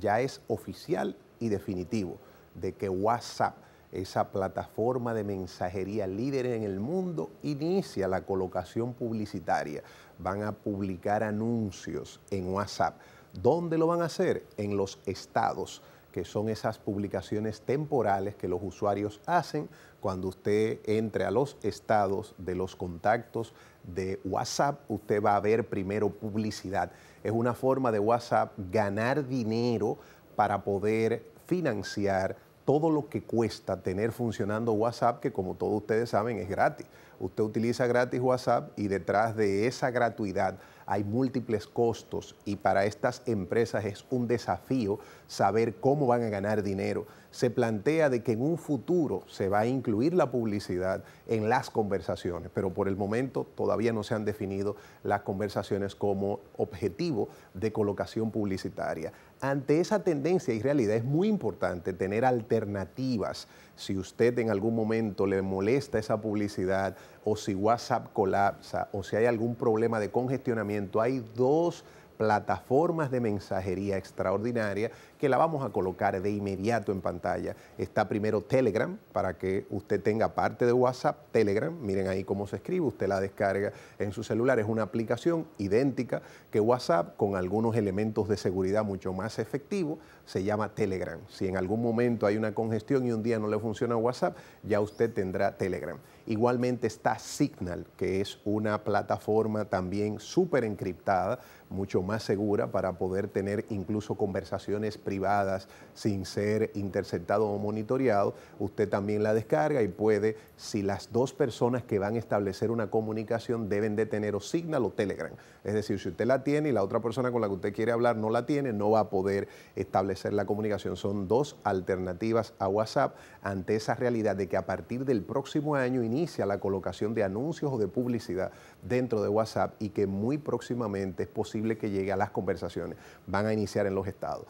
ya es oficial y definitivo de que WhatsApp, esa plataforma de mensajería líder en el mundo, inicia la colocación publicitaria. Van a publicar anuncios en WhatsApp. ¿Dónde lo van a hacer? En los estados que son esas publicaciones temporales que los usuarios hacen cuando usted entre a los estados de los contactos de WhatsApp, usted va a ver primero publicidad. Es una forma de WhatsApp ganar dinero para poder financiar todo lo que cuesta tener funcionando WhatsApp, que como todos ustedes saben es gratis. Usted utiliza gratis WhatsApp y detrás de esa gratuidad hay múltiples costos y para estas empresas es un desafío saber cómo van a ganar dinero. Se plantea de que en un futuro se va a incluir la publicidad en las conversaciones, pero por el momento todavía no se han definido las conversaciones como objetivo de colocación publicitaria. Ante esa tendencia y realidad es muy importante tener alternativas. Si usted en algún momento le molesta esa publicidad, o si WhatsApp colapsa o si hay algún problema de congestionamiento, hay dos plataformas de mensajería extraordinaria que la vamos a colocar de inmediato en pantalla. Está primero Telegram para que usted tenga parte de WhatsApp, Telegram, miren ahí cómo se escribe, usted la descarga en su celular, es una aplicación idéntica que WhatsApp con algunos elementos de seguridad mucho más efectivos, se llama Telegram. Si en algún momento hay una congestión y un día no le funciona WhatsApp, ya usted tendrá Telegram. Igualmente está Signal, que es una plataforma también súper encriptada, mucho más segura para poder tener incluso conversaciones privadas sin ser interceptado o monitoreado, usted también la descarga y puede, si las dos personas que van a establecer una comunicación deben de tener o Signal o Telegram. Es decir, si usted la tiene y la otra persona con la que usted quiere hablar no la tiene, no va a poder establecer la comunicación. Son dos alternativas a WhatsApp ante esa realidad de que a partir del próximo año inicia la colocación de anuncios o de publicidad dentro de WhatsApp y que muy próximamente es posible que llegue a las conversaciones, van a iniciar en los estados.